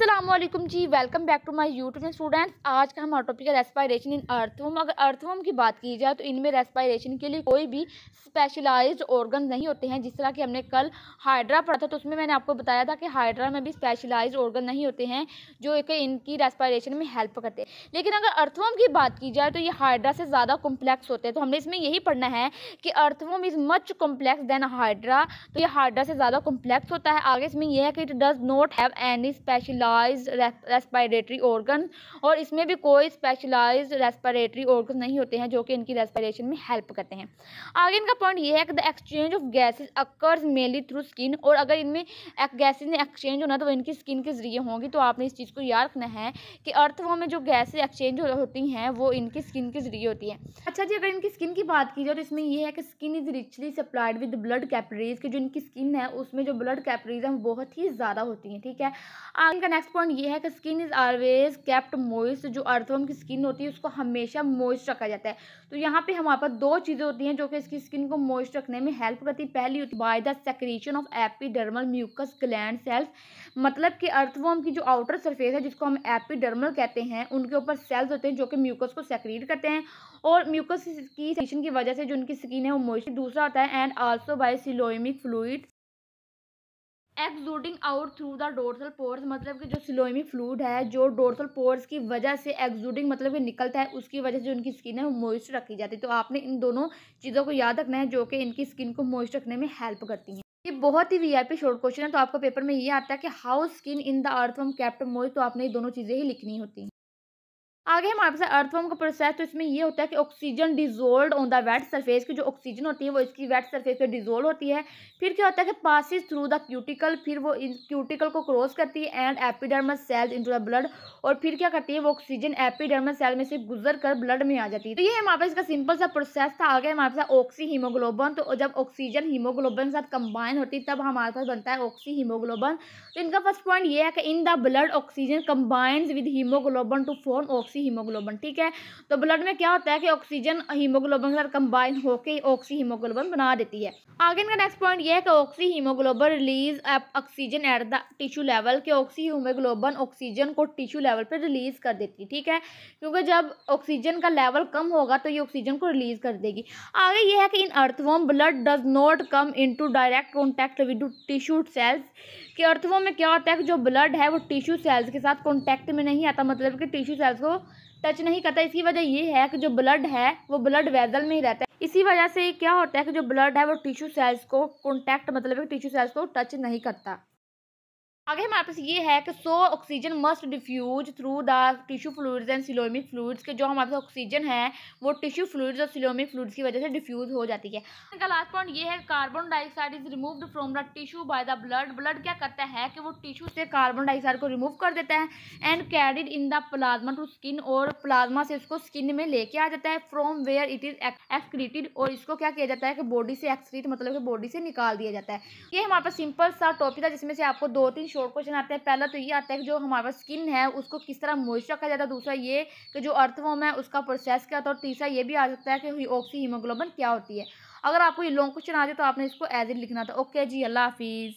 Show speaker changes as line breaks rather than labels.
असलम जी welcome back to my YouTube students आज का हमारा टॉपिक है रेस्पायरेशन इन अर्थवम अगर अर्थवम की बात की जाए तो इनमें रेस्पायरेशन के लिए कोई भी स्पेशलाइज्ड ऑर्गन नहीं होते हैं जिस तरह कि हमने कल हाइड्रा पढ़ा था तो उसमें मैंने आपको बताया था कि हाइड्रा में भी स्पेशलाइज्ड ऑर्गन नहीं होते हैं जो कि इनकी रेस्पायरेशन में हेल्प करते हैं लेकिन अगर अर्थवम की बात की जाए तो ये हाइड्रा से ज़्यादा कॉम्प्लेक्स होते हैं तो हमने इसमें यही पढ़ना है कि earthworm is much complex than hydra तो ये हाइड्रा से ज़्यादा कॉम्प्लेक्स होता है आगे इसमें यह है कि it does not have any specialise specialise respiratory organ और इसमें भी कोई स्पेशलाइज रेस्पायरेटरी ऑर्गन नहीं होते हैं जो कि इनकी रेस्पायरेशन में हेल्प करते हैं आगे इनका पॉइंट ये है कि the exchange of gases occurs mainly through skin और अगर इनमें गैसेज ने एक्सचेंज होना तो वो इनकी स्किन के जरिए होंगी तो आपने इस चीज़ को याद रखना है कि अर्थवों में जो गैसेज एक्सचेंज होती हैं वो इनकी स्किन के जरिए होती है अच्छा जी अगर इनकी स्किन की बात की जाए तो इसमें यह है कि skin is richly supplied with blood capillaries की जो इनकी स्किन है उसमें जो ब्लड कैपरीज हैं बहुत ही ज़्यादा होती हैं ठीक है आगे का नेक्स्ट पॉइंट ये है कि skin is always kept moist जो अर्थवर्म की स्किन होती है उसको हमेशा मोइस्ट रखा जाता है तो यहाँ पे हमारे पास दो चीज़ें होती हैं जो कि इसकी स्किन को मोइस्ट रखने में हेल्प करती है पहली होती है by the secretion of epidermal mucus gland cells मतलब कि अर्थवर्म की जो आउटर सरफेस है जिसको हम एपीडर्मल कहते हैं उनके ऊपर सेल्स होते हैं जो कि म्यूकस को सेक्रेट करते हैं और म्यूकस की की वजह से जो उनकी स्किन है वो मोइस्ट दूसरा होता है and also by coelomic fluid exuding out through the dorsal pores मतलब कि जो सिलोइमी फ्लूड है जो डोरसल पोर्स की वजह से एक्सोडिंग मतलब कि निकलता है उसकी वजह से उनकी स्किन है वो मॉइस्ट रखी जाती है तो आपने इन दोनों चीज़ों को याद रखना है जो कि इनकी स्किन को मॉइस्ट रखने में हेल्प करती हैं ये बहुत ही वीआईपी शॉर्ट क्वेश्चन है तो आपको पेपर में ये आता है कि how skin in the earth from kept moist तो आपने ये दोनों चीज़ें ही लिखनी होती हैं आगे हमारे पास अर्थवर्म का प्रोसेस तो इसमें ये होता है कि oxygen dissolved on the wet surface की जो ऑक्सीजन होती है वो इसकी वेट सरफेस पे डिजोल्व होती है फिर क्या होता है कि पासिस थ्रू द क्यूटिकल फिर वो इन क्यूटिकल को क्रॉस करती है and epidermis in into the blood और फिर क्या करती है वो ऑक्सीजन एपिडर्मस सेल में से गुजर कर ब्लड में आ जाती है तो ये हमारे पास इसका सिंपल सा प्रोसेस था आगे हमारे पास ऑक्सी हीमोग्लोबन तो जब ऑक्सीजन हीमोग्लोबन के साथ कंबाइन होती है तब हमारे पास बनता है ऑक्सी हीमोग्लोबन तो इनका फर्स्ट पॉइंट ये है कि in the blood oxygen combined with haemoglobin to form oxy oxyhaemoglobin ठीक है तो ब्लड में क्या होता है कि ऑक्सीजन हीमोग्लोबन के साथ कंबाइन होकर ऑक्सी हीमोग्लोबन बना देती है आगे इनका नेक्स्ट पॉइंट यह है कि oxyhaemoglobin release oxygen at the tissue level के ऑक्सी हीमोग्लोबन ऑक्सीजन को टिश्यू लेवल पर रिलीज कर देती है ठीक है क्योंकि जब ऑक्सीजन का लेवल कम होगा तो ये ऑक्सीजन को रिलीज कर देगी आगे यह है कि in earthworm blood does not come in to direct contact with tissue cells के अर्थवोम में क्या होता है कि जो ब्लड है वो टिश्यू सेल्स के साथ कॉन्टैक्ट में नहीं आता मतलब कि टिश्यू सेल्स को टच नहीं करता इसकी वजह ये है कि जो ब्लड है वो ब्लड वेजल में ही रहता है इसी वजह से क्या होता है कि जो ब्लड है वो टिश्यू सेल्स को कॉन्टैक्ट मतलब टिश्यू सेल्स को टच नहीं करता आगे हमारे पास ये है कि so oxygen must diffuse through the tissue fluids and coelomic fluids के जो हमारे पास ऑक्सीजन है वो टिश्यू फ्लूड्स और सिलोमिक फ्लूड्स की वजह से डिफ्यूज हो जाती है इनका लास्ट पॉइंट ये है carbon dioxide is removed from the tissue by the blood blood क्या करता है कि वो टिश्यू से कार्बन डाइऑक्साइड को रिमूव कर देता है and carried in the plasma to skin और प्लाज्मा से उसको स्किन में लेके आ जाता है from where it is excreted और इसको क्या किया जाता है कि बॉडी से एक्सक्रीट मतलब कि बॉडी से निकाल दिया जाता है ये हमारे पास सिंपल सा टॉपिक था जिसमें से आपको दो तीन शॉर्ट क्वेश्चन आते हैं पहला तो ये आता है कि जो हमारा स्किन है उसको किस तरह मॉइस्चर रखा जाता है दूसरा ये कि जो अर्थवॉम है उसका प्रोसेस क्या होता है और तीसरा ये भी आ सकता है कि ऑक्सी हीमोग्लोबन क्या होती है अगर आपको ये लॉन्ग क्वेश्चन आ जाए तो आपने इसको एज इट लिखना था ओके जी अल्लाह हाफिज़